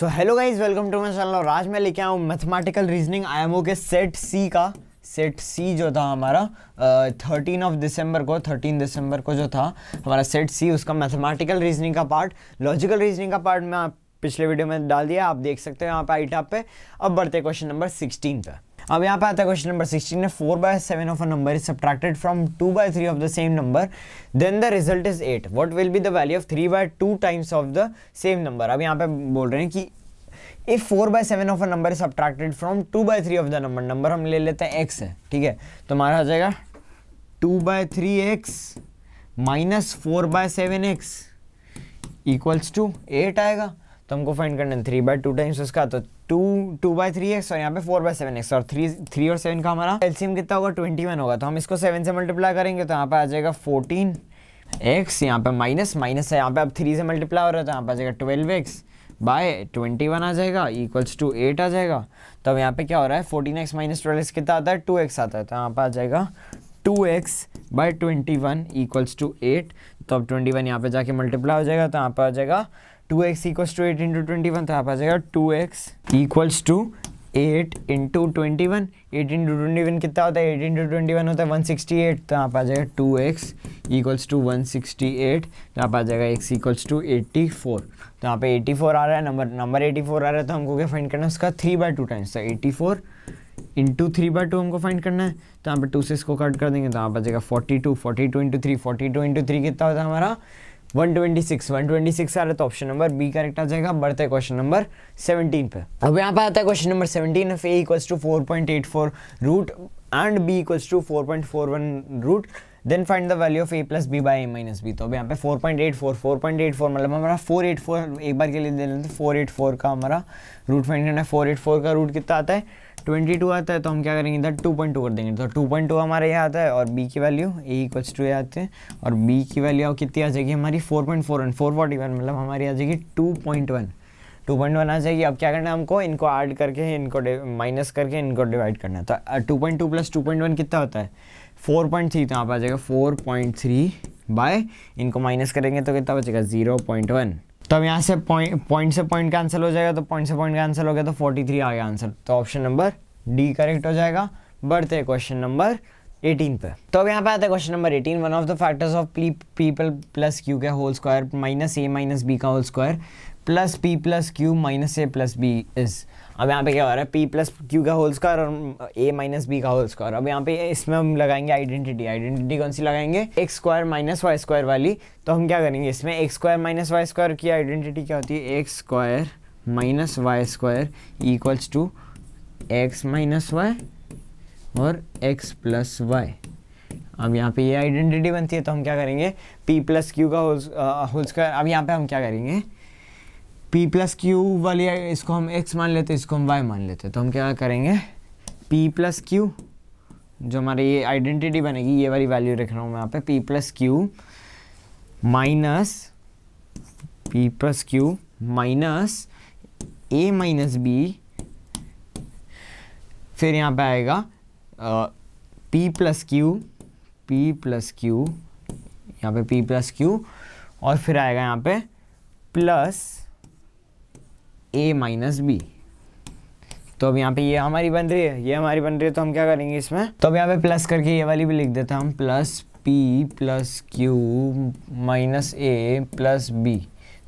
so hello guys welcome to my channel और आज मैं लेके आया हूँ mathematical reasoning I M O के सेट सी का सेट सी जो था हमारा थर्टीन ऑफ दिसंबर को थर्टीन दिसंबर को जो था हमारा सेट सी उसका मैथमेटिकल रीजनिंग का पार्ट लॉजिकल रीजनिंग का पार्ट मैं आप पिछले वीडियो में डाल दिया आप देख सकते हो यहाँ पे आई टाप पे अब बढ़ते क्वेश्चन नंबर सिक्सटीन पे अब यहाँ पे आता है क्वेश्चन नंबर सिक्सटीन है four by seven of a number is subtracted from two by three of the same number then the result is eight what will be the value of three by two times of the same number अब यहाँ पे बोल रहे हैं कि if four by seven of a number is subtracted from two by three of the number number हम ले लेते हैं एक्स है ठीक है तो हमारा आ जाएगा two by three x minus four by seven X equals to eight आएगा तो हमको फाइंड करना है थ्री बाय टू टाइम्स उसका तो two two by three X और यहाँ पे फोर बाय सेवन एक्स और थ्री थ्री और सेवन का हमारा एल्सियम कितना होगा ट्वेंटी वन होगा तो हम इसको सेवन से मल्टीप्लाई करेंगे तो यहाँ पे आ जाएगा फोर्टीन एक्स यहाँ पे माइनस माइनस है यहाँ पे अब थ्री से मल्टीप्लाई हो रहा है तो यहाँ पर आ जाएगा twelve x by twenty one आ जाएगा इक्वल्स टू एट आ जाएगा तो अब यहाँ पे क्या हो रहा है fourteen x minus twelve x कितना आता है टू एक्स आता है तो यहाँ पर आ जाएगा two x by twenty one equals to eight तो अब ट्वेंटी वन यहाँ पे जाके मल्टीप्लाई हो जाएगा तो यहाँ पर आ जाएगा two x equals to eight into twenty one तो आप आ जाएगा two x equals to eight into twenty one eight into twenty one कितना होता है एट इंटू ट्वेंटी वन होता है वन सिक्सटी एट तो आप आ जाएगा two x equals to one sixty eight तो आप आ जाएगा x equals to eighty four तो यहाँ पे एट्टी फोर आ रहा है नंबर नंबर एटी फोर आ रहा है तो हमको क्या फाइंड करना है उसका थ्री बाई टू टाइम्स तो eighty four into three by two हमको फाइंड करना है तो यहाँ पे टू से इसको कट कर देंगे तो आप आ जाएगा forty two forty two into three forty two into three कितना होता है हमारा 126 126 आ रहा तो ऑप्शन नंबर बी करेक्ट आ जाएगा बढ़ते क्वेश्चन नंबर 17 पे अब यहाँ पे आता है question number 17 two four point eight four root and b equals to one root then find the value of a plus b by a minus b तो अब यहाँ पे four four four point point eight eight four मतलब हमारा four eight four एक बार के लिए दे लेते हैं फोर तो का हमारा रूट फाइंड करना है 484 का रूट कितना आता है ट्वेंटी टू आता है तो हम क्या करेंगे इधर टू पॉइंट टू कर देंगे तो टू पॉइंट टू हमारे यहाँ आता है और बी की वैल्यू ए इक्वल्स टू ये आते हैं और बी की वैल्यू कितनी आ जाएगी हमारी four point four one four forty one मतलब हमारी आ जाएगी two point one two point one आ जाएगी अब क्या करना है हमको इनको ऐड करके इनको माइनस करके इनको डिवाइड करना है तो two point two plus two point one कितना होता है फोर पॉइंट थ्री तो यहाँ पर आ जाएगा फोर पॉइंट थ्री बाय इनको माइनस करेंगे तो कितना बचेगा ज़ीरो पॉइंट वन तो अब यहाँ से पॉइंट पॉइंट से पॉइंट कैंसिल हो जाएगा तो पॉइंट से पॉइंट कैंसिल हो गया तो 43 आ गया आंसर तो ऑप्शन नंबर डी करेक्ट हो जाएगा बढ़ते क्वेश्चन नंबर 18 पे तो अब यहाँ पे आता है question number 18 one of the factors of people plus q का whole square minus a minus b का whole square plus p plus q minus a plus b is अब यहाँ पे क्या हो रहा है पी प्लस क्यू का होल स्क्वायर और ए माइनस बी का होल स्क्वायर अब यहाँ पे इसमें हम लगाएंगे आइडेंटिटी आइडेंटिटी कौन सी लगाएंगे x square minus y square वाली तो हम क्या करेंगे इसमें x square minus y square की आइडेंटिटी क्या होती है x square minus y square equals to x minus y और एक्स प्लस वाई अब यहाँ पे ये आइडेंटिटी बनती है तो हम क्या करेंगे पी प्लस क्यू का होल होल स्क्वायर अब यहाँ पे हम क्या करेंगे p प्लस क्यू वाली इसको हम x मान लेते इसको हम y मान लेते तो हम क्या करेंगे p प्लस क्यू जो हमारी ये आइडेंटिटी बनेगी ये वाली वैल्यू रख रहा हूँ मैं यहाँ पे p plus q minus p plus q minus a minus b फिर यहाँ पे आएगा p plus q p plus q यहाँ पे p प्लस क्यू और फिर आएगा यहाँ पे प्लस ए माइनस बी तो अब यहाँ पे ये हमारी बन रही है ये हमारी बन रही है तो हम क्या करेंगे इसमें तो अब यहाँ पे प्लस करके ये वाली भी लिख देता हूँ हम plus p plus q minus a plus b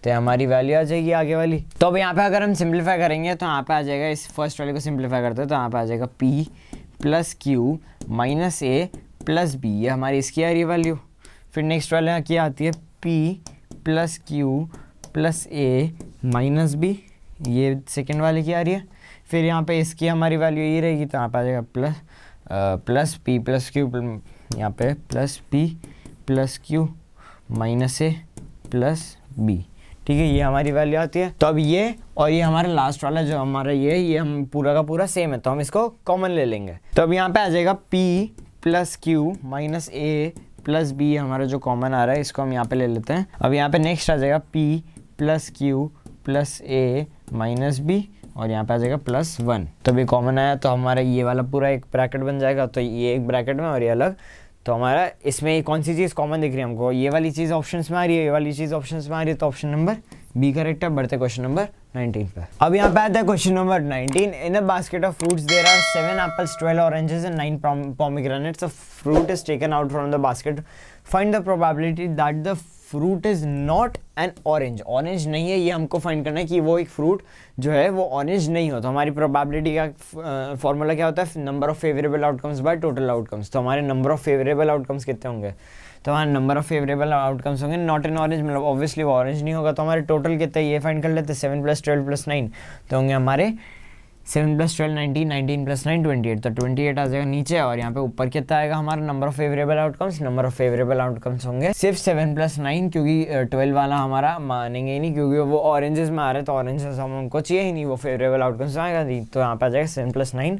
तो हमारी वैल्यू आ जाएगी आगे वाली तो अब यहाँ पे अगर हम सिंप्लीफाई करेंगे तो यहाँ पे आ जाएगा इस फर्स्ट वाले को सिंप्लीफाई करते हैं तो यहाँ पे आ जाएगा p plus q minus a plus b ये हमारी इसकी आ रही है वैल्यू फिर नेक्स्ट वाले यहाँ की आती है p plus q plus a minus b ये सेकेंड वाले की आ रही है फिर यहाँ पे इसकी हमारी वैल्यू ये रहेगी तो यहाँ पे आ जाएगा plus plus p plus q यहाँ पे plus p plus q minus a plus b ठीक है ये हमारी वैल्यू आती है तो अब ये और ये हमारा लास्ट वाला जो हमारा ये ये हम पूरा का पूरा सेम है तो हम इसको कॉमन ले लेंगे तो अब यहाँ पे आ जाएगा p plus q minus a plus b हमारा जो कॉमन आ रहा है इसको हम यहाँ पे ले लेते हैं अब यहाँ पे नेक्स्ट आ जाएगा p plus q plus a minus b और यहाँ पे आ जाएगा प्लस वन तो अभी कॉमन आया तो हमारा ये वाला पूरा एक ब्रैकेट बन जाएगा तो ये एक ब्रैकेट में और ये अलग तो हमारा इसमें कौन सी चीज़ कॉमन दिख रही है हमको ये वाली चीज़ ऑप्शन में आ रही है ये वाली चीज़ ऑप्शन में आ रही है तो ऑप्शन नंबर बी करेक्ट है बढ़ते क्वेश्चन नंबर 19 पर अब यहाँ पे आता है question number 19 in a basket of fruits there are seven apples twelve oranges and nine pomegranates fruit is taken out from the basket find the probability that the fruit is not an orange orange नहीं है ये हमको find करना है कि वो एक fruit जो है वो ऑरेंज नहीं हो तो हमारी प्रोबेबिलिटी का फॉर्मूला क्या होता है number of favourable outcomes by total outcomes तो हमारे नंबर ऑफ़ फेवरेबल आउटकम्स कितने होंगे तो हमारे नंबर ऑफ़ फेवरेबल आउटकम्स होंगे नॉट एन ऑरेंज मतलब ऑब्वियसली वो ऑरेंज नहीं होगा तो हमारे टोटल कितने ये फाइंड कर लेते seven plus twelve plus nine तो होंगे हमारे seven plus twelve nineteen nineteen plus nine twenty eight तो ट्वेंटी एट आ जाएगा नीचे और यहाँ पे ऊपर कितना आएगा हमारा number of favourable outcomes number of favourable outcomes होंगे सिर्फ सेवन प्लस नाइन क्योंकि ट्वेल्व वाला हमारा मानेंगे ही नहीं क्योंकि वो ऑरेंजेस में आ रहे तो ऑरेंजेस हम उनको चाहिए ही नहीं वो फेवरेबल आउटकम्स आएगा नहीं तो यहाँ पे आ जाएगा सेवन प्लस नाइन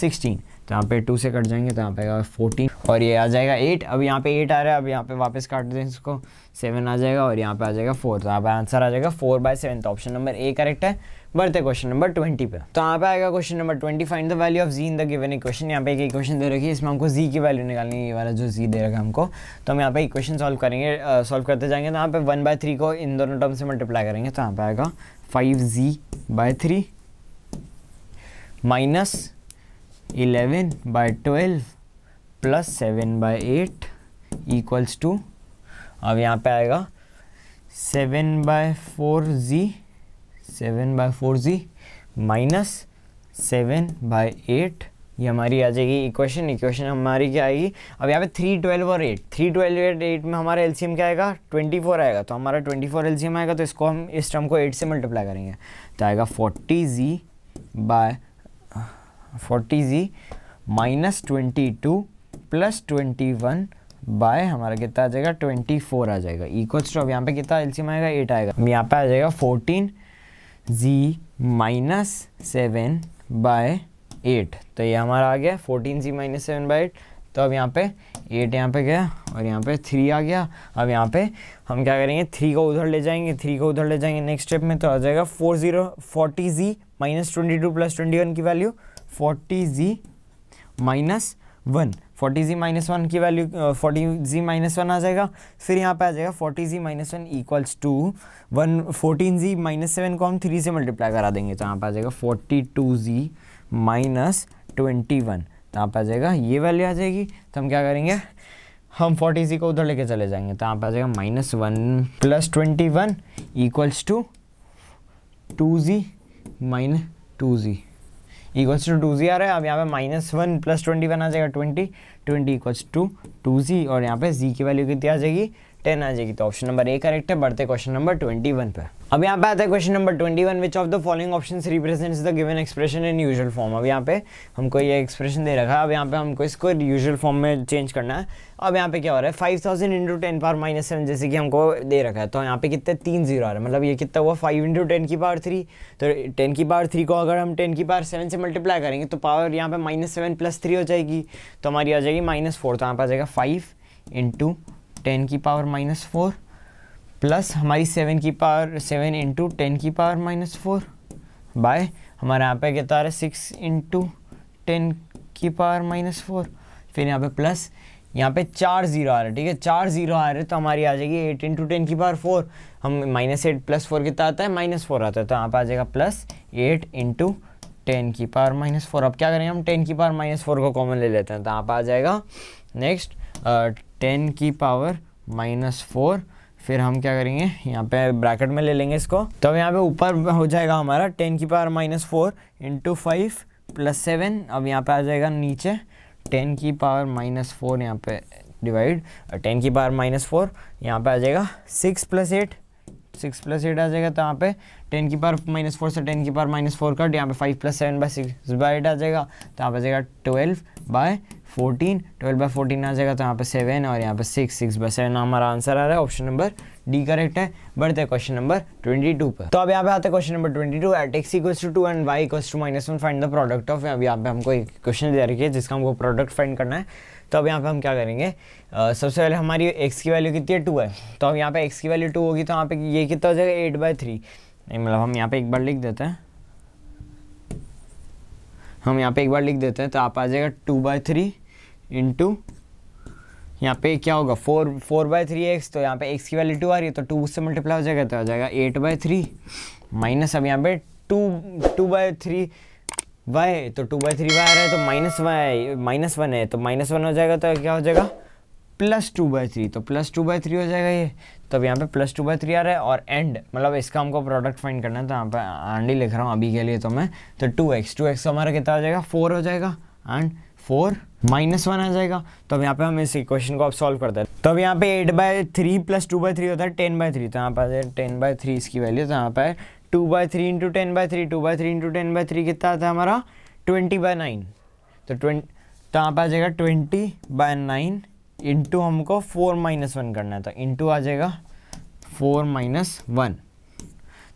सिक्सटीन तो यहाँ पे टू से कट जाएंगे तो यहाँ पे आएगा फोर्टीन और ये आ जाएगा एट अब यहाँ पे एट आ रहा है अब यहाँ पे वापस काट दें इसको सेवन आ जाएगा और यहाँ पे आ जाएगा फोर तो यहाँ पे आंसर आ जाएगा फोर बाय सेवन तो ऑप्शन नंबर ए करेक्ट है बढ़ते क्वेश्चन नंबर ट्वेंटी पे तो यहाँ पे आएगा question number twenty find the value of g in the given equation यहाँ पे एक इक्वेशन दे रखी है इसमें हमको जी की वैल्यू निकालनी है ये वाला जो जी दे रखा है हमको तो हम यहाँ पे इक्वेशन सॉल्व करेंगे सॉल्व करते जाएंगे तो यहाँ पे वन बाय थ्री को इन दोनों टर्म से मल्टीप्लाई करेंगे तो यहाँ पे आएगा five g by three minus eleven by twelve plus seven by eight equals to अब यहाँ पे आएगा seven by four g seven by four g minus seven by eight ये हमारी आ जाएगी इक्वेशन इक्वेशन हमारी क्या आएगी अब यहाँ पे थ्री ट्वेल्व और eight three twelve eight eight में हमारा एलसीएम क्या आएगा ट्वेंटी फोर आएगा तो हमारा ट्वेंटी फोर एलसीएम आएगा तो इसको हम इस टर्म को एट से मल्टीप्लाई करेंगे तो आएगा forty g by forty g minus twenty two plus twenty one by हमारा कितना आ जाएगा ट्वेंटी फोर आ जाएगा इक्वल्स टू अब यहाँ पे कितना एलसीएम आएगा एट आएगा यहाँ पे आ जाएगा fourteen g minus seven by eight तो ये हमारा आ गया fourteen g minus seven by eight तो अब यहाँ पे एट यहाँ पे गया और यहाँ पे थ्री आ गया अब यहाँ पे हम क्या करेंगे थ्री को उधर ले जाएंगे थ्री को उधर ले जाएंगे नेक्स्ट स्टेप में तो आ जाएगा four zero forty g minus twenty two plus twenty one की value forty g minus one forty g minus one की value forty g minus one आ जाएगा फिर यहाँ पे आ जाएगा forty g minus one equals to one fourteen g minus seven को हम थ्री से मल्टीप्लाई करा देंगे तो यहाँ पे आ जाएगा forty two g minus twenty one तो यहाँ पे आ जाएगा ये वैल्यू आ जाएगी तो हम क्या करेंगे हम फोर्टी जी को उधर लेके चले जाएंगे तो यहाँ पे आ जाएगा minus one plus twenty one equals to two g minus two g equals to two g आ रहा है अब यहाँ पे minus one plus twenty one आ जाएगा twenty twenty equals to two g और यहाँ पे जी की वैल्यू कितनी आ जाएगी टेन आ जाएगी तो ऑप्शन नंबर ए करेक्ट है बढ़ते क्वेश्चन नंबर ट्वेंटी वन पर अब यहाँ पे आता है question number twenty one which of the following option represents the given expression in usual form अब यहाँ पे हमको ये एक्सप्रेशन दे रखा है अब यहाँ पे हमको इसको यूजुअल फॉर्म में चेंज करना है अब यहाँ पे क्या हो रहा है five thousand into ten power minus seven जैसे कि हमको दे रखा है तो यहाँ पे कितने तीन जीरो आ रहा है मतलब ये कितना हुआ फाइव इंटू टेन की पावर थ्री तो टेन की पावर थ्री को अगर हम टेन की पावर सेवन से मल्टीप्लाई करेंगे तो पावर यहाँ पे माइनस सेवन प्लस थ्री हो जाएगी तो हमारी आ जाएगी माइनस फोर तो यहाँ पे आ जाएगा फाइव इंटू टेन की पावर माइनस फोर प्लस हमारी सेवन की पावर सेवन इंटू टेन की पावर माइनस फोर बाय हमारे यहाँ पे कहता आ रहा है सिक्स इंटू टेन की पावर माइनस फोर फिर यहाँ पे प्लस यहाँ पे चार जीरो आ रहा है ठीक है चार जीरो आ रहे तो हमारी आ जाएगी एट इंटू टेन की पावर फोर हम माइनस एट प्लस फोर कितना आता है माइनस फोर आता है तो यहाँ पे आ जाएगा प्लस एट इंटू टेन की पावर माइनस फोर अब क्या करेंगे हम टेन की पावर माइनस फोर को कॉमन ले लेते हैं तो यहाँ पर आ जाएगा नेक्स्ट टेन की पावर माइनस फोर फिर हम क्या करेंगे यहाँ पे ब्रैकेट में ले लेंगे इसको तो अब यहाँ पे ऊपर हो जाएगा हमारा टेन की power minus four into five plus seven अब यहाँ पे आ जाएगा नीचे टेन की पावर माइनस फोर यहाँ पे डिवाइड टेन की पावर माइनस फोर यहाँ पे आ जाएगा six plus eight six plus eight आ जाएगा तो यहाँ पे टेन की पावर माइनस फोर से टेन की पावर माइनस फोर कट यहाँ पे five plus seven by six by eight आ जाएगा तो यहाँ पे आ जाएगा twelve by fourteen twelve by fourteen आ जाएगा तो यहाँ पे सेवन और यहाँ पे सिक्स सिक्स बाई सेवन हमारा आंसर आ रहा है ऑप्शन नंबर डी करेक्ट है बढ़ते क्वेश्चन नंबर ट्वेंटी टू पर तो अब यहाँ पे आते question number twenty two eight x equals to two and y equals to minus one find the product of अभी यहाँ पे हमको एक क्वेश्चन दे रखी है जिसका हमको प्रोडक्ट फाइंड करना है तो अब यहाँ पे हम क्या करेंगे सबसे पहले हमारी एक्स की वैल्यू कितनी है टू है तो अब यहाँ पे एक्स की वैल्यू टू होगी तो यहाँ पे ये कितना हो जाएगा एट बाई थ्री मतलब हम यहाँ पे एक बार लिख देते हैं हम यहाँ पे एक बार लिख देते हैं तो आप आ जाएगा टू बाई थ्री इंटू यहाँ पे क्या होगा four four by three x तो यहाँ पे एक्स की वैल्यू टू आ रही है तो टू उससे मल्टीप्लाई हो जाएगा तो आ जाएगा एट बाई थ्री माइनस अब यहाँ पे two two by three y तो टू बाई थ्री वाई आ रहा है तो माइनस वाई माइनस वन है तो माइनस वन हो जाएगा तो क्या हो जाएगा प्लस टू बाई थ्री तो प्लस टू बाई थ्री हो जाएगा ये तब यहाँ पे प्लस टू बाई थ्री आ रहा है और एंड मतलब इसका हमको प्रोडक्ट फाइंड करना है तो यहाँ पे आंडी लिख रहा हूँ अभी के लिए तो मैं तो टू एक्स टू एक्स हमारा कितना आ जाएगा फोर हो जाएगा एंड फोर माइनस वन आ जाएगा तो अब यहाँ पे हम इस इक्वेशन को अब सॉल्व करते हैं तो अब यहाँ पे eight by three plus two by three होता है टेन बाय थ्री तो यहाँ पे टेन बाय थ्री इसकी वैल्यू तो यहाँ पे two by three into ten by three two by three into ten by three कितना आता है हमारा ट्वेंटी बाय नाइन तो ट्वेंट तो यहाँ पे आ जाएगा ट्वेंटी बाय नाइन इंटू हमको फोर माइनस वन करना है तो इंटू आ जाएगा फोर माइनस वन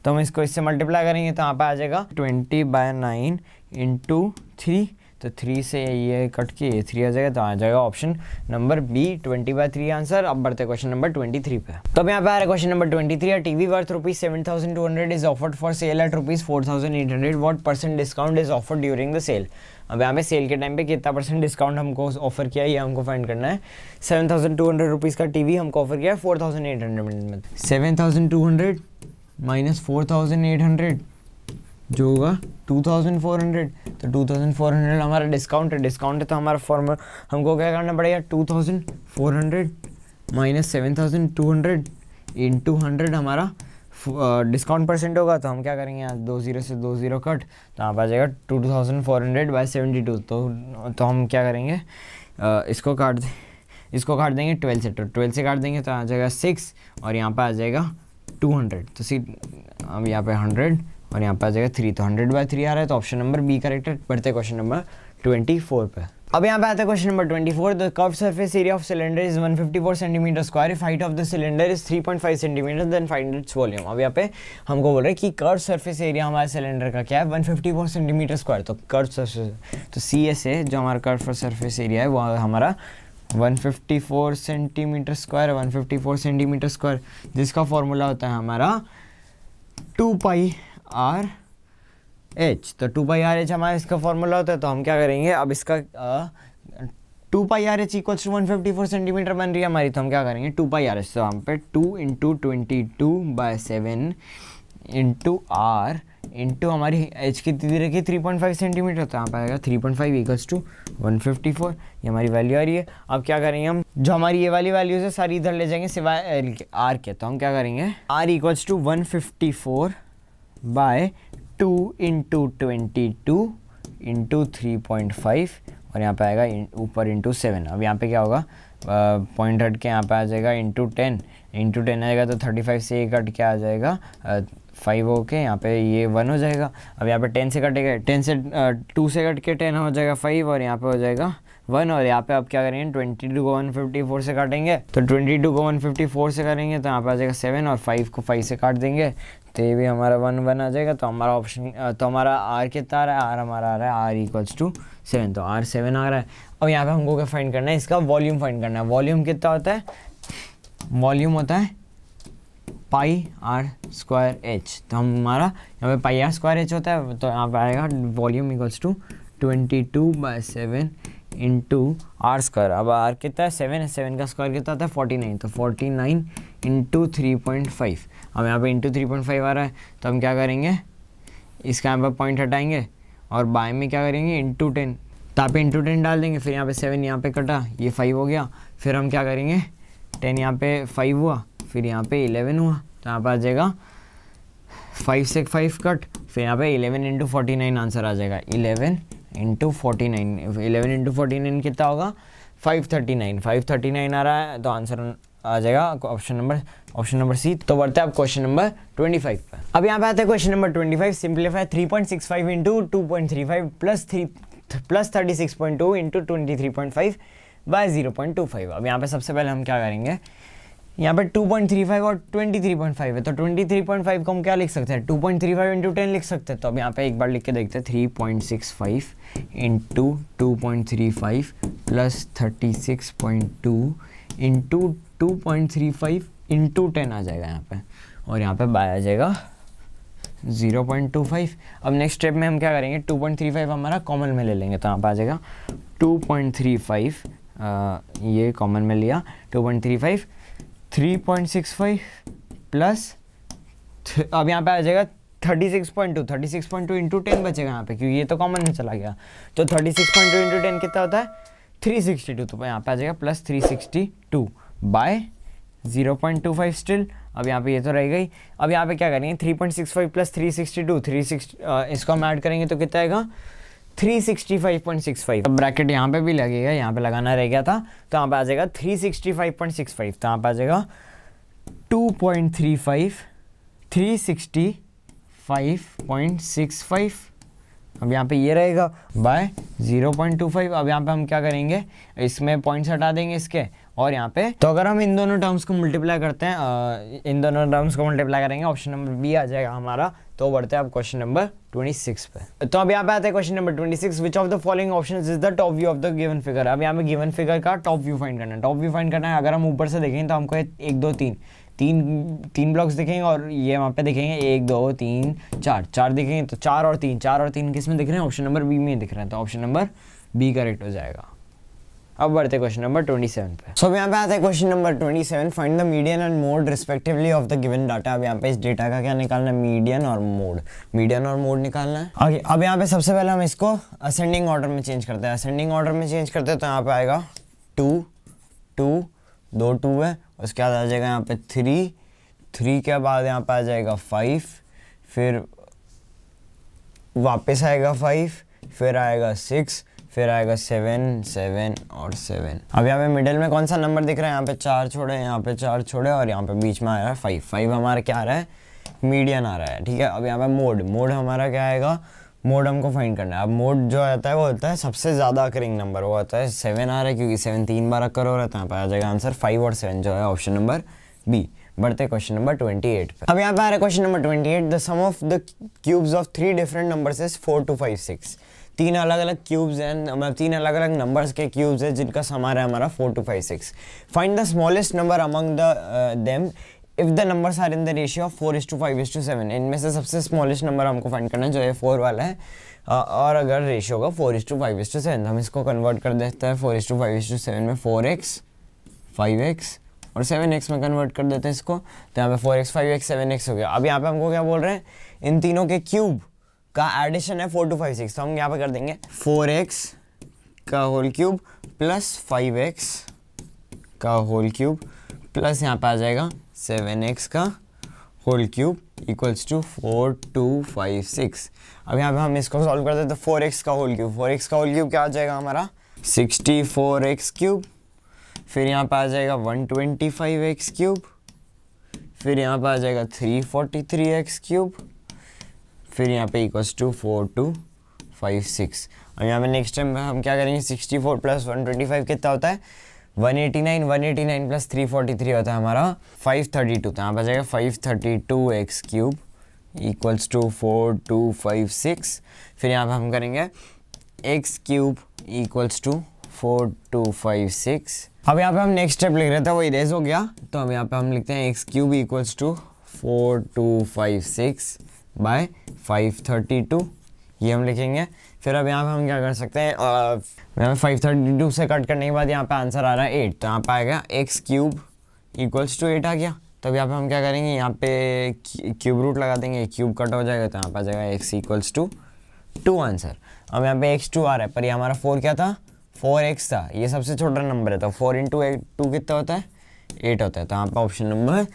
तो हम इसको इससे मल्टीप्लाई करेंगे तो यहाँ पे आ जाएगा twenty by nine into three तो थ्री से ये कट के ये थ्री आ जाएगा तो आ जाएगा option number B twenty by three answer अब बढ़ते क्वेश्चन नंबर ट्वेंटी थ्री पर तो अब यहाँ पे आ रहा है question number twenty three TV worth rupees seven thousand two hundred is offered for sale at rupees four thousand eight hundred what percent discount is offered during the sale अब यहाँ पे सेल के टाइम पे कितना percent discount हमको offer किया है ये हमको फाइंड करना है seven thousand two hundred rupees का टीवी हमको ऑफर किया है फोर थाउजेंड एट हंड्रेड में seven thousand two hundred minus four thousand eight hundred जो होगा टू थाउजेंड फोर हंड्रेड तो टू थाउजेंड फोर हंड्रेड हमारा डिस्काउंट है डिस्काउंट है तो हमारा फॉर्म हमको क्या करना पड़ेगा two thousand four hundred minus seven thousand two hundred into hundred हमारा डिस्काउंट परसेंट होगा तो हम क्या करेंगे यहाँ दो ज़ीरो से दो ज़ीरो कट तो यहाँ पर आ जाएगा two thousand four hundred by seventy two तो तो हम क्या करेंगे इसको काट दें इसको काट देंगे ट्वेल्व से तो ट्वेल्व से काट देंगे तो आ जाएगा सिक्स और यहाँ पर आ जाएगा टू हंड्रेड तो सी अब यहाँ पर हंड्रेड और यहाँ पर आ जाएगा थ्री तो हंड्रेड बाय थ्री आ रहा है तो ऑप्शन नंबर बी करेक्ट है बढ़ते क्वेश्चन नंबर ट्वेंटी फोर पर अब यहाँ पे आता है question number 24 the curve surface area of cylinder is 154 centimeter square if height of the cylinder is 3.5 centimeter then find its volume अब यहाँ पे हमको बोल रहे हैं कि कर्व सरफेस एरिया हमारे सिलेंडर का क्या है 154 सेंटीमीटर स्क्वायर तो कर्व सरफेस तो सी एस ए जो हमारा कर्व सरफेस एरिया है वो हमारा 154 सेंटीमीटर स्क्वायर 154 सेंटीमीटर स्क्वायर जिसका फॉर्मूला होता है हमारा टू पाई आर एच तो टू पाई आर एच हमारा इसका फॉर्मूला होता है तो हम क्या करेंगे अब इसका two pi R H equals to one fifty four centimeter बन रही है हमारी तो हम क्या करेंगे टू पाई आर एच तो हम पे two into twenty two by seven into R into हमारी एच कितनी रखी थ्री पॉइंट फाइव सेंटीमीटर तो यहाँ पर आएगा three point five equals to one fifty four ये हमारी वैल्यू आ रही है अब क्या करेंगे हम जो हमारी ये वाली वैल्यूज है सारी इधर ले जाएंगे सिवाय आर के तो हम क्या करेंगे R equals to one fifty four by two into twenty two into three point five और यहाँ पे आएगा ऊपर इंटू सेवन अब यहाँ पे क्या होगा पॉइंट हट के यहाँ पे आ जाएगा इंटू टेन इंटू टेन आएगा तो थर्टी फाइव से एक हट के आ जाएगा फाइव हो के यहाँ पे ये वन हो जाएगा अब यहाँ पे टेन से कटेगा टेन से टू से कट के टेन हो जाएगा फाइव और यहाँ पे हो जाएगा वन और यहाँ पे आप क्या करेंगे ट्वेंटी टू को वन फिफ्टी फोर से काटेंगे तो ट्वेंटी टू को वन फिफ्टी फोर से करेंगे तो यहाँ पे आ जाएगा सेवन और फाइव को फाइव से काट देंगे तो ये भी हमारा वन वन आ जाएगा तो हमारा ऑप्शन तो हमारा आर कितना आ रहा है आर हमारा आ रहा है आर इक्वल्स टू सेवन तो आर सेवन आ रहा है अब यहाँ पे हमको क्या फाइंड करना है इसका वॉल्यूम फाइंड करना है वॉल्यूम कितना होता है वॉल्यूम होता है पाई आर स्क्वायर एच तो हमारा यहाँ पे पाई आर स्क्वायर एच होता है तो यहाँ पर आएगा volume equals to twenty two by seven into R square अब आर कितना है सेवन है सेवन का स्क्वायर कितना होता है फोर्टी नाइन तो forty nine into three point five अब यहाँ पे इंटू थ्री पॉइंट फाइव आ रहा है तो हम क्या करेंगे इसका यहाँ पर पॉइंट हटाएंगे और बाय में क्या करेंगे इंटू टेन तो आप इंटू टेन डाल देंगे फिर यहाँ पे सेवन यहाँ पे कटा ये फाइव हो गया फिर हम क्या करेंगे टेन यहाँ पे फाइव हुआ फिर यहाँ पे इलेवन हुआ तो यहाँ पर आ जाएगा फाइव से फाइव कट फिर यहाँ पे eleven into forty nine answer आ जाएगा eleven into forty nine eleven into forty nine कितना होगा five thirty nine five thirty nine आ रहा है तो आंसर आ जाएगा option number option number C तो बढ़ते हैं आप क्वेश्चन नंबर 25 पर अब यहाँ पे आते हैं question number 25 simplify three point six five into two point three five plus three plus thirty six point two into twenty three point five by zero point two five अब यहाँ पे सबसे पहले हम क्या करेंगे यहाँ पे 2.35 और 23.5 है तो 23.5 को हम क्या लिख सकते हैं 2.35 point three five into ten लिख सकते हैं तो अब यहाँ पे एक बार लिख के देखते हैं 3.65 point six five into two point three five plus thirty six point two into two point three five into ten आ जाएगा यहाँ पे और यहाँ पे बाय आ जाएगा ज़ीरो पॉइंट टू फाइव अब नेक्स्ट स्टेप में हम क्या करेंगे टू पॉइंट थ्री फाइव हमारा कॉमन में ले लेंगे तो यहाँ पर आ जाएगा टू पॉइंट थ्री फाइव ये कॉमन में लिया two point three five three point six five plus अब यहाँ पे आ जाएगा thirty six point two thirty six point two into ten बचेगा यहाँ पे क्योंकि ये तो कॉमन में चला गया तो thirty six point two into ten कितना होता है थ्री सिक्सटी टू तो यहाँ पे आ जाएगा plus three sixty two by zero point two five still अब यहाँ पे ये तो रह गई अब यहाँ पे क्या करेंगे three point six five plus three sixty two three six इसको हम ऐड करेंगे तो कितना आएगा three sixty five point six five अब ब्रैकेट यहाँ पे भी लगेगा यहाँ पे लगाना रह गया था तो यहाँ पे आ जाएगा three sixty five point six five तो यहाँ पे आ जाएगा two point three five three sixty five point six five अब यहाँ पे ये रहेगा बाय 0.25 अब यहाँ पे हम क्या करेंगे इसमें पॉइंट्स हटा देंगे इसके और यहाँ पे तो अगर हम इन दोनों टर्म्स को मल्टीप्लाई करते हैं इन दोनों टर्म्स को मल्टीप्लाई करेंगे ऑप्शन नंबर बी आ जाएगा हमारा तो बढ़ते हैं अब क्वेश्चन नंबर 26 पे तो अब यहाँ पे आते हैं question number 26 which of the following option is the top view of the given figure अब यहाँ पे गिवन फिगर का टॉप व्यू फाइंड करना है टॉप व्यू फाइंड करना है अगर हम ऊपर से देखें तो हमको एक दो तीन तीन तीन ब्लॉक्स दिखेंगे और ये वहाँ पे दिखेंगे एक दो तीन चार चार दिखेंगे तो चार और तीन चार और तीन किस में दिख रहे हैं ऑप्शन नंबर बी में दिख रहे हैं तो ऑप्शन नंबर बी करेक्ट हो जाएगा अब बढ़ते क्वेश्चन नंबर 27 पे सो so, यहाँ पे आते हैं question number 27 find the median and mode respectively of the given data अब यहाँ पे इस डेटा का क्या निकालना है मीडियन और मोड मीडियन और मोड निकालना है आगे अब यहाँ पे सबसे पहले हम इसको असेंडिंग ऑर्डर में चेंज करते हैं असेंडिंग ऑर्डर में चेंज करते हैं तो यहाँ पे आएगा टू टू दो टू है उसके बाद आ जाएगा यहाँ पे थ्री थ्री के बाद यहाँ पे आ जाएगा फाइव फिर वापस आएगा फाइव फिर आएगा सिक्स फिर आएगा सेवन सेवन और सेवन अब यहाँ पे मिडिल में कौन सा नंबर दिख रहा है यहाँ पे चार छोड़े यहाँ पे चार छोड़े और यहाँ पे बीच में आ रहा है फाइव फाइव हमारा क्या आ रहा है मीडियन आ रहा है ठीक है अब यहाँ पे मोड मोड हमारा क्या आएगा मोड हमको फाइंड करना है अब मोड जो आता है वो होता है सबसे ज़्यादा अकरिंग नंबर वो आता है सेवन आ रहा है क्योंकि सेवन तीन बार अक्कर हो रहा है तो यहाँ आ जाएगा आंसर फाइव और सेवन जो है ऑप्शन नंबर बी बढ़ते क्वेश्चन नंबर ट्वेंटी एट पर अब यहाँ पे आ रहा है question number eight the sum of the cubes of three different numbers is four two five six तीन अलग अलग क्यूब्स हैं मतलब तीन अलग अलग नंबर्स के क्यूब्स हैं जिनका समार है हमारा four two five six find the smallest number among the them if the numbers are in the ratio of four is to five is to seven इनमें से सबसे स्मॉलेस्ट नंबर हमको फाइंड करना है जो है फोर वाला है और अगर रेशियो होगा four is to five is to seven हम इसको कन्वर्ट कर देते हैं four is to five is to seven में फोर एक्स फाइव एक्स और सेवन एक्स में कन्वर्ट कर देते हैं इसको तो यहाँ पे four X five X seven X हो गया अब यहाँ पे हमको क्या बोल रहे हैं इन तीनों के क्यूब का एडिशन है फोर टू फाइव सिक्स तो हम यहाँ पर कर देंगे फोर एक्स का whole cube plus five X का होल क्यूब प्लस यहाँ पे आ जाएगा सेवन एक्स का whole cube equals to four two five six अब यहाँ पे हम इसको सॉल्व करते हैं तो फोर एक्स का होल क्यूब फोर एक्स का होल क्यूब क्या आ जाएगा हमारा सिक्सटी फोर एक्स क्यूब फिर यहाँ पे आ जाएगा one twenty five X cube फिर यहाँ पे आ जाएगा three forty three X cube फिर यहाँ पे equals to four two five six और यहाँ पे नेक्स्ट टाइम हम क्या करेंगे sixty four plus one twenty five कितना होता है one eighty nine one eighty nine plus three forty three होता है हमारा फाइव थर्टी टू तो यहाँ पर जाएगा five thirty two X cube equals to four two five six फिर यहाँ पे हम करेंगे X cube equals to four two five six अब यहाँ पे हम नेक्स्ट स्टेप लिख रहे थे वो इरेज हो गया तो अब यहाँ पे हम लिखते हैं X cube equals to four two five six by five thirty two ये हम लिखेंगे फिर अब यहाँ पे हम क्या कर सकते हैं यहाँ पे फाइव थर्टी टू से कट करने के बाद यहाँ पे आंसर आ रहा है एट तो यहाँ पे आएगा X cube equals to eight आ गया तब अब यहाँ पे हम क्या करेंगे यहाँ पे क्यूब रूट लगा देंगे क्यूब कट हो जाएगा तो यहाँ पे आ जाएगा x equals to two answer अब यहाँ पे एक्स टू आ रहा है पर ये हमारा फोर क्या था फोर एक्स था ये सबसे छोटा नंबर है तो फोर इंटू एट टू कितना होता है एट होता है तो यहाँ पे ऑप्शन नंबर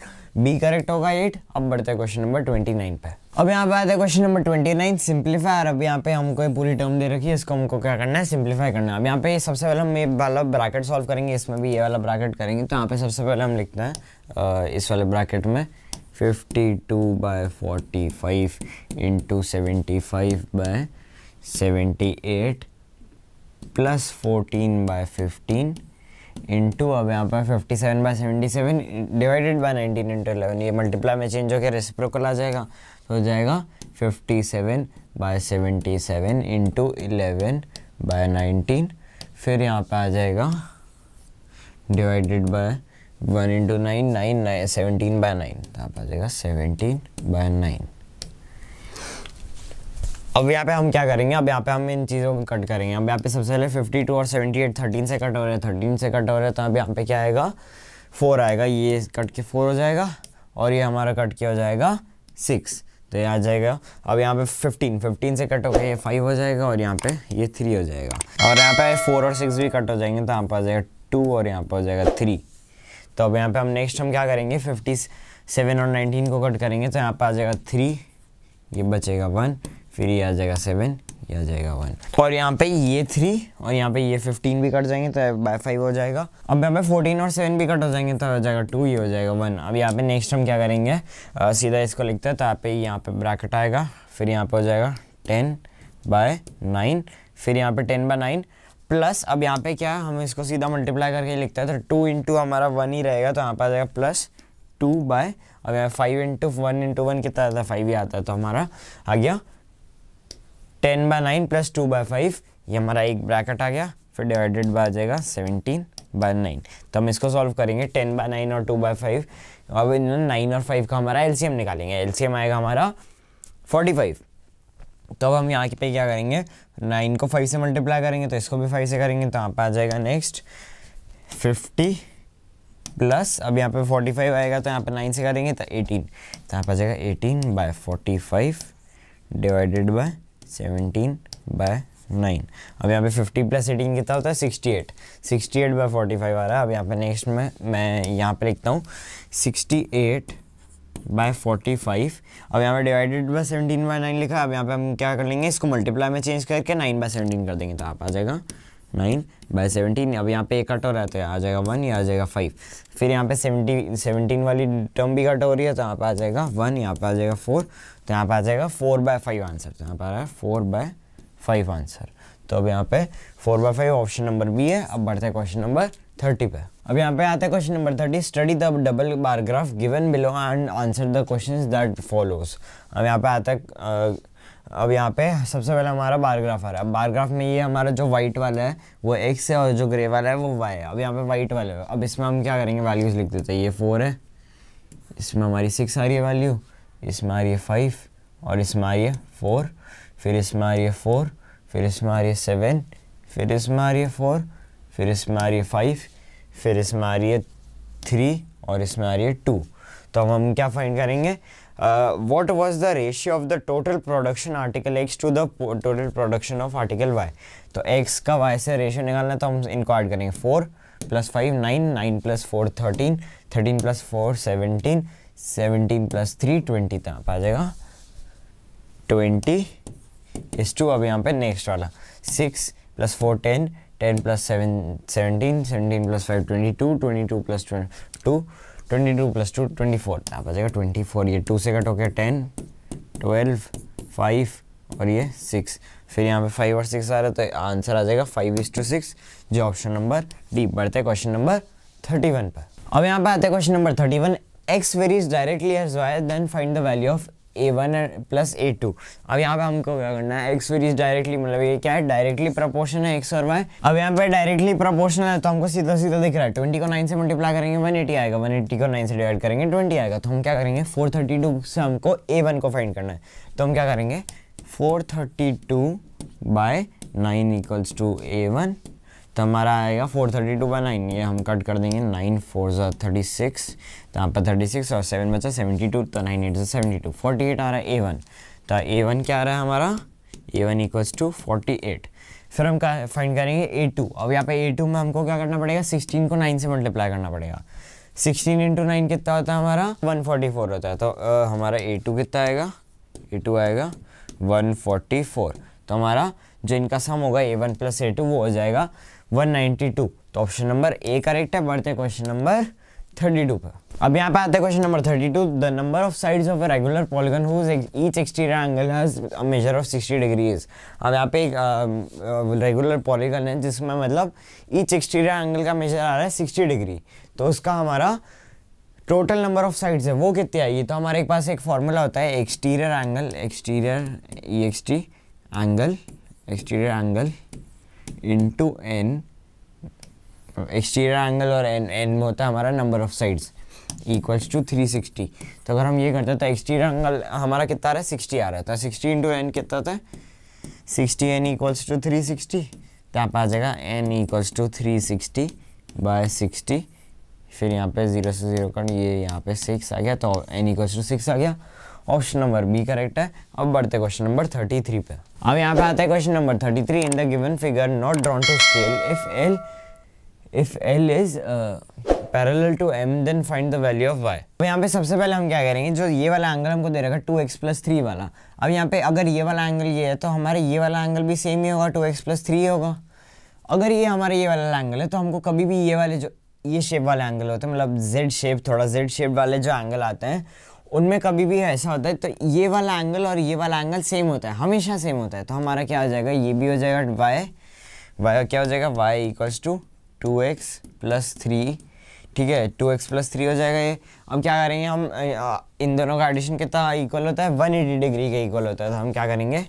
बी करेक्ट होगा एट अब बढ़ते हैं क्वेश्चन नंबर ट्वेंटी नाइन पर अब यहाँ पे आता है question number twenty nine simplifier अब यहाँ पे हमको ये पूरी टर्म दे रखी है इसको हमको क्या करना है सिंप्लीफाई करना है अब यहाँ पे सबसे पहले हम ये वाला ब्रैकेट सॉल्व करेंगे इसमें भी ये वाला ब्रैकेट करेंगे तो यहाँ पे सबसे पहले हम लिखते हैं इस वाले ब्रैकेट में fifty two by forty five into seventy five by seventy eight plus fourteen by fifteen into अब यहाँ पर fifty seven by seventy seven divided by nineteen into eleven ये मल्टीप्लाई में चेंज होकर रेसिप्रोकल आ जाएगा हो जाएगा 57 seven by seventy seven into eleven by nineteen फिर यहाँ पे आ जाएगा divided by one into nine nine nine seventeen by nine तो आप आ जाएगा सेवनटीन बाय नाइन अब यहाँ पे हम क्या करेंगे अब यहाँ पे हम इन चीज़ों को कट करेंगे अब यहाँ पे सबसे पहले 52 और 78 13 से कट हो रहे हैं 13 से कट हो रहे हैं तो अब यहाँ पे क्या आएगा 4 आएगा ये कट के 4 हो जाएगा और ये हमारा कट के हो जाएगा सिक्स तो ये आ जाएगा अब यहाँ पे 15 15 से कट हो गया ये 5 हो जाएगा और यहाँ पे ये 3 हो जाएगा और यहाँ पे 4 और 6 भी कट हो जाएंगे तो यहाँ पर आ जाएगा 2 और यहाँ पर हो जाएगा 3 तो अब यहाँ पे हम नेक्स्ट हम क्या करेंगे 57 और 19 को कट करेंगे तो यहाँ पर आ जाएगा 3 ये बचेगा 1 फिर ये आ जाएगा सेवन ये आ जाएगा वन और यहाँ पे ये थ्री और यहाँ पे ये फिफ्टीन भी कट जाएंगे तो बाय फाइव हो जाएगा अब यहाँ पे फोर्टीन और सेवन भी कट हो जाएंगे तो हो जाएगा टू ही हो जाएगा वन अब यहाँ पे नेक्स्ट हम क्या करेंगे आ, सीधा इसको लिखते हैं तो यहाँ पे यहाँ पे ब्रैकेट आएगा फिर यहाँ पे हो जाएगा टेन बाय नाइन फिर यहाँ पे टेन बाय नाइन प्लस अब यहाँ पे क्या है हम इसको सीधा मल्टीप्लाई करके लिखते हैं तो टू इंटू हमारा वन ही रहेगा तो यहाँ पे आ जाएगा प्लस टू बाय अब यहाँ five into one into one कितना आता है फाइव ही आता है तो हमारा आ गया ten by nine plus two by five ये हमारा एक ब्रैकेट आ गया फिर डिवाइडेड बाय आ जाएगा सेवनटीन बाय नाइन तो हम इसको सॉल्व करेंगे टेन बाय नाइन और टू बाय फाइव अब नाइन और फाइव का हमारा एलसीएम निकालेंगे एलसीएम आएगा हमारा फोर्टी फाइव तो अब हम यहाँ पे क्या करेंगे नाइन को फाइव से मल्टीप्लाई करेंगे तो इसको भी फाइव से करेंगे तो यहाँ पर आ जाएगा नेक्स्ट फिफ्टी प्लस अब यहाँ पे फोर्टी फाइव आएगा तो यहाँ पे नाइन से करेंगे तो एटीन तो यहाँ पर आ जाएगा eighteen by forty five divided by seventeen by nine अब यहाँ पे फिफ्टी प्लस एटीन कितना होता है sixty eight sixty eight by forty five आ रहा है अब यहाँ पे नेक्स्ट में मैं यहाँ पे लिखता हूँ sixty eight by forty five अब यहाँ पे divided by seventeen by nine लिखा अब यहाँ पे हम क्या कर लेंगे इसको मल्टीप्लाई में चेंज करके नाइन बाय सेवनटीन कर देंगे तो आप आ जाएगा नाइन बाय सेवनटीन अब यहाँ पे एक कट हो रहा है तो आ जाएगा वन या आ जाएगा फाइव फिर यहाँ पे सेवनटीन सेवनटीन वाली टर्म भी कट हो रही है तो यहाँ पे आ जाएगा वन यहाँ पे आ जाएगा फोर तो यहाँ पे आ जाएगा फोर बाय फाइव आंसर तो यहाँ पे आ रहा है फोर बाय फाइव आंसर तो अब यहाँ पे four by five option number B है अब बढ़ते हैं क्वेश्चन नंबर थर्टी पे अब यहाँ पे आता है question number thirty study the double bar graph given below and answer the question that follows अब यहाँ पे आता है अब यहाँ पे सबसे पहले हमारा बारग्राफ आ रहा है अब बारग्राफ में ये हमारा जो वाइट वाला है वो एक्स है और जो ग्रे वाला है वो वाई है अब यहाँ पे वाइट वाले है अब इसमें हम क्या करेंगे वैल्यूज़ लिख देते हैं ये फोर है इसमें हमारी सिक्स आ रही है वैल्यू इसमें आ रही है फाइव और इसमें आ रही है फोर फिर इसमें आ रही है फोर फिर इसमें आ रही है सेवन फिर इसमें आ रही है फोर फिर इसमें आ रही है फाइव फिर इसमें आ रही है थ्री और इसमें आ रही है टू तो अब हम क्या फाइंड करेंगे uh, what was the ratio of the total production article x to the total production of article y तो x का y से रेशियो निकालना है तो हम इनको ऐड करेंगे four plus five nine nine plus four thirteen thirteen plus four 17 seventeen plus three twenty तक आ जाएगा ट्वेंटी is टू अब यहाँ पे नेक्स्ट वाला six plus four ten ten plus seven seventeen seventeen plus five twenty two twenty two plus two twenty two plus two twenty four आप आ जाएगा ट्वेंटी फोर ये टू से कट हो गया टेन ट्वेल्व फाइव और ये सिक्स फिर यहाँ पे फाइव और सिक्स आ रहा है तो आंसर आ जाएगा फाइव इज टू सिक्स जो ऑप्शन नंबर डी बढ़ते क्वेश्चन नंबर थर्टी वन पर अब यहाँ पे आते हैं question number thirty one x varies directly as y then find the value of a one plus a two अब यहाँ पे हमको क्या करना है एक्स सीरीज डायरेक्टली मतलब ये क्या है डायरेक्टली प्रोपोर्शन है एक्स और वाई अब यहाँ पे डायरेक्टली प्रपोर्शनल है तो हमको सीधा सीधा दिख रहा है ट्वेंटी को नाइन से मल्टीप्लाई करेंगे वन एटी आएगा वन एटी को नाइन से डिवाइड करेंगे ट्वेंटी आएगा तो हम क्या करेंगे फोर थर्टी टू से हमको ए वन को फाइंड करना है तो हम क्या करेंगे four thirty two by nine equals to a one तो हमारा आएगा four thirty two by nine ये हम कट कर देंगे नाइन फोर ज़ा थर्टी सिक्स तो यहाँ पर थर्टी सिक्स और सेवन बचा सेवेंटी टू तो नाइन एट ज़ा सेवेंटी टू फोर्टी एट आ रहा है ए वन तो ए वन क्या आ रहा है हमारा a one equals to forty eight फिर हम का फाइंड करेंगे ए टू अब यहाँ पे ए टू में हमको क्या करना पड़ेगा सिक्सटीन को नाइन से मल्टीप्लाई करना पड़ेगा सिक्सटीन इंटू नाइन कितना होता है हमारा वन फोर्टी फोर होता है तो आ, हमारा ए टू कितना आएगा ए टू आएगा वन फोर्टी फोर तो हमारा जो इनका सम होगा a one plus a two वो हो जाएगा 192 तो ऑप्शन नंबर ए करेक्ट है बढ़ते क्वेश्चन नंबर 32 पर अब यहाँ पे आते हैं question number 32 the number of sides of a regular polygon whose each exterior angle has a measure of 60 degrees अब यहाँ पे एक रेगुलर पॉलीगन है जिसमें मतलब ईच एक्सटीरियर एंगल का मेजर आ रहा है 60 डिग्री तो उसका हमारा टोटल नंबर ऑफ साइड्स है वो कितने आई तो हमारे पास एक फॉर्मूला होता है एक्सटीरियर एंगल एक्सटीरियर ई एक्सटी angle exterior angle into n exterior angle और एन एन होता है हमारा number of sides equals to three sixty तो अगर हम ये करते हैं तो एक्सटीरियर एंगल हमारा कितना आ रहा है सिक्सटी आ रहा है तो सिक्सटी इंटू एन कितना था sixty n equals to three sixty तो आप आ जाएगा n equals to three sixty by sixty फिर यहाँ पे ज़ीरो से ज़ीरो कर ये यहाँ पे सिक्स आ गया तो एन इक्वल्स टू सिक्स आ गया ऑप्शन नंबर बी करेक्ट है अब बढ़ते क्वेश्चन नंबर थर्टी थ्री पे अब यहाँ पे आता है question number thirty three in the given figure not drawn to scale if l if l is parallel to m then find the value of y अब यहाँ पे सबसे पहले हम क्या करेंगे जो ये वाला एंगल हमको दे रखा टू एक्स प्लस थ्री वाला अब यहाँ पे अगर ये वाला एंगल ये है तो हमारा ये वाला एंगल भी सेम ही होगा टू एक्स प्लस थ्री होगा अगर ये हमारा ये वाला एंगल है तो हमको कभी भी ये वाले जो ये शेप वाले एंगल होते हैं मतलब जेड शेप थोड़ा जेड शेप वाले जो एंगल आते हैं उनमें कभी भी ऐसा होता है तो ये वाला एंगल और ये वाला एंगल सेम होता है हमेशा सेम होता है तो हमारा क्या हो जाएगा ये भी हो जाएगा वाई वाई क्या हो जाएगा y equals to two x plus three ठीक है टू एक्स प्लस थ्री हो जाएगा ये अब क्या करेंगे हम इन दोनों का एडिशन कितना इक्वल होता है वन एटी डिग्री का इक्वल होता है तो हम क्या करेंगे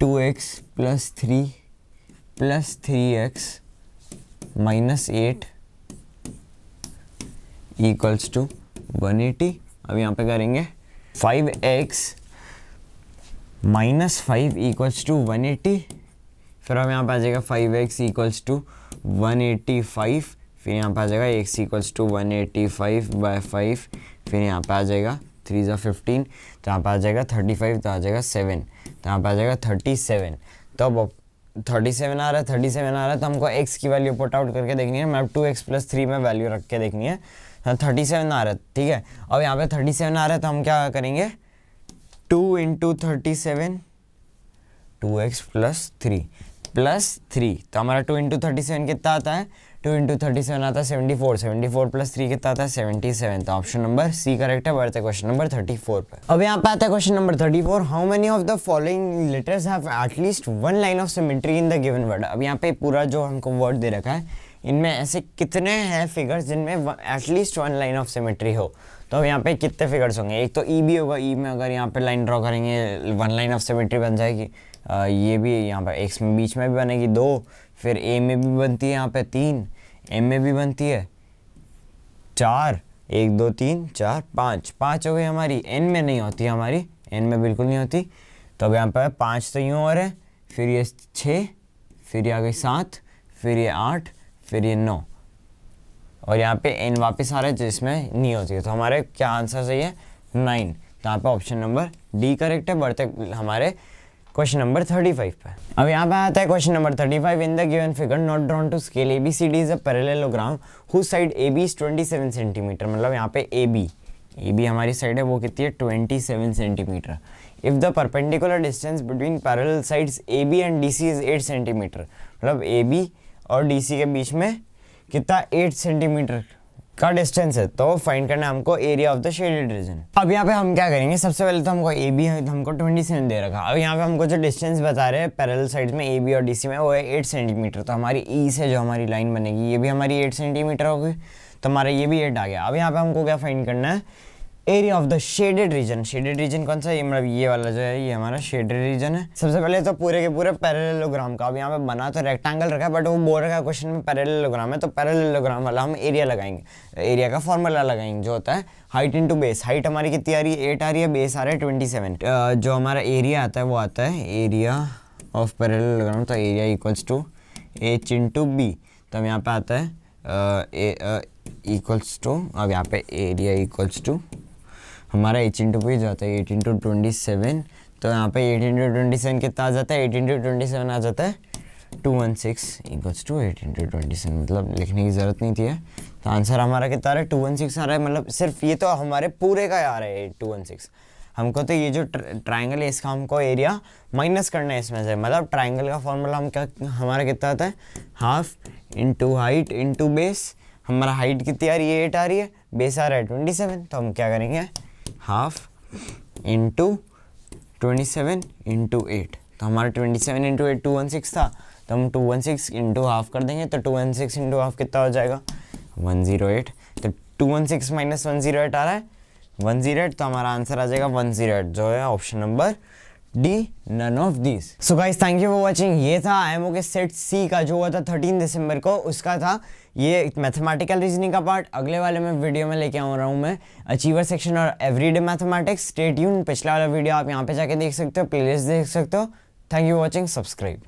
two x plus three plus three x minus eight equals to one eighty अब यहाँ पे करेंगे five x minus five equals to one eighty फिर अब यहाँ पे आ जाएगा five x equals to one eighty five फिर यहाँ पे आ जाएगा x equals to one eighty five by five फिर यहाँ पे आ जाएगा थ्री ज़ा फिफ्टीन तो यहाँ पे आ जाएगा थर्टी फाइव तो आ जाएगा सेवन तो यहाँ पे आ जाएगा थर्टी सेवन तो अब थर्टी सेवन आ रहा है थर्टी सेवन आ रहा है तो हमको एक्स की वैल्यू पुट आउट करके देखनी है मैं टू एक्स प्लस थ्री में वैल्यू रख के देखनी है थर्टी सेवन आ रहा है ठीक है अब यहाँ पे थर्टी सेवन आ रहा है तो हम क्या करेंगे two into thirty seven two x plus three plus three तो हमारा टू इंटू थर्टी सेवन कितना आता है टू इंटू थर्टी सेवन आता है seventy four seventy four plus three कितना आता है सेवेंटी सेवन तो ऑप्शन नंबर सी करेक्ट है बढ़ते क्वेश्चन नंबर थर्टी फोर पर अब यहाँ पे आता है question number thirty four how many of the following letters have at least one line of symmetry in the given word अब यहाँ पे पूरा जो हमको वर्ड दे रखा है इनमें ऐसे कितने हैं फिगर्स जिनमें at least one line of symmetry हो तो अब यहाँ पे कितने फिगर्स होंगे एक तो ई e भी होगा ई e में अगर यहाँ पे लाइन ड्रॉ करेंगे वन लाइन ऑफ सिमेट्री बन जाएगी आ, ये भी यहाँ पर एक्स में बीच में भी बनेगी दो फिर ए में भी बनती है यहाँ पे तीन एम में भी बनती है चार एक दो तीन चार पाँच पाँच हो गई हमारी एन में नहीं होती हमारी एन में बिल्कुल नहीं होती तो अब यहाँ पर पाँच तो यूँ और है फिर ये छः फिर ये आ गई सात फिर ये आठ फिर ये नो और यहाँ पे एन वापस आ रहा है जिसमें तो नी होती है तो हमारे क्या आंसर सही है नाइन तो यहाँ पे ऑप्शन नंबर डी करेक्ट है बढ़ते हमारे क्वेश्चन नंबर थर्टी फाइव पर अब यहाँ पे आता है question number thirty five in the given figure not drawn to scale A B C D is a parallelogram who side A B is twenty seven centimetre मतलब यहाँ पे A B A B हमारी side है वो कितनी है twenty seven centimetre if the perpendicular distance between parallel sides A B and D C is eight centimetre मतलब A B और डीसी के बीच में कितना एट सेंटीमीटर का डिस्टेंस है तो फाइंड करना हमको area of the shaded region अब यहाँ पे हम क्या करेंगे सबसे पहले तो हमको ए बी हमको ट्वेंटी सेवन दे रखा अब यहाँ पे हमको जो डिस्टेंस बता रहे हैं पैरल साइड में ए बी और डी सी में वो है एट सेंटीमीटर तो हमारी ई e से जो हमारी लाइन बनेगी ये भी हमारी एट सेंटीमीटर होगी तो हमारा ये भी एट आ गया अब यहाँ पे हमको क्या फाइंड करना है area of the shaded region shaded region कौन सा ये मतलब ये वाला जो है ये हमारा शेडेड रीजन है सबसे पहले तो पूरे के पूरे पैरेललोग्राम का अब यहाँ पे बना तो रेक्टेंगल रखा है बट वो बोल रखा क्वेश्चन में पैरेललोग्राम है तो पैरेललोग्राम वाला हम एरिया लगाएंगे एरिया का फॉर्मूला लगाएंगे जो होता है हाइट इंटू बेस हाइट हमारी कितनी आ रही है एट आ रही है बेस आ रहा है ट्वेंटी सेवन जो हमारा एरिया आता है वो आता है एरिया ऑफ पैरेलोग्राम तो area equals to h to b तो हम यहाँ पे आता है इक्वल्स टू अब यहाँ पे एरिया इक्वल्स टू हमारा एच इंटू पे जाता है एट इंटू ट्वेंटी सेवन तो यहाँ पे एट इंटू ट्वेंटी सेवन कितना आ जाता है एट इंटू ट्वेंटी सेवन आ जाता है two one six equals to eight into twenty seven मतलब लिखने की ज़रूरत नहीं थी है तो आंसर हमारा कितना आ रहा है टू वन सिक्स आ रहा है मतलब सिर्फ ये तो हमारे पूरे का आ रहा है टू वन सिक्स हमको तो ये जो ट्राइंगल है इसका हमको एरिया माइनस करना है इसमें से मतलब ट्राइंगल का फॉर्मूला हम क्या हमारा कितना आता है half into height into base हमारा हाइट कितनी आ रही है एट आ रही है बेस आ रहा है ट्वेंटी सेवन तो हम क्या करेंगे half into twenty seven into eight तो हमारा twenty seven into eight two one six था तो हम two one six into half कर देंगे तो two one six into half कितना हो जाएगा वन ज़ीरो एट तो two one six minus one zero eight आ रहा है वन ज़ीरो एट तो हमारा आंसर आ जाएगा वन ज़ीरो एट जो है option number D none of this so guys thank you for watching ये था आई ओ के सेट सी का जो हुआ था थर्टीन दिसंबर को उसका था ये मैथमेटिकल रीजनिंग का पार्ट अगले वाले में वीडियो में लेके आ रहा हूँ मैं अचीवर सेक्शन और एवरीडे मैथमेटिक्स स्टेट यून पिछला वाला वीडियो आप यहाँ पे जाके देख सकते हो प्लेलिस्ट देख सकते हो थैंक यू वॉचिंग सब्सक्राइब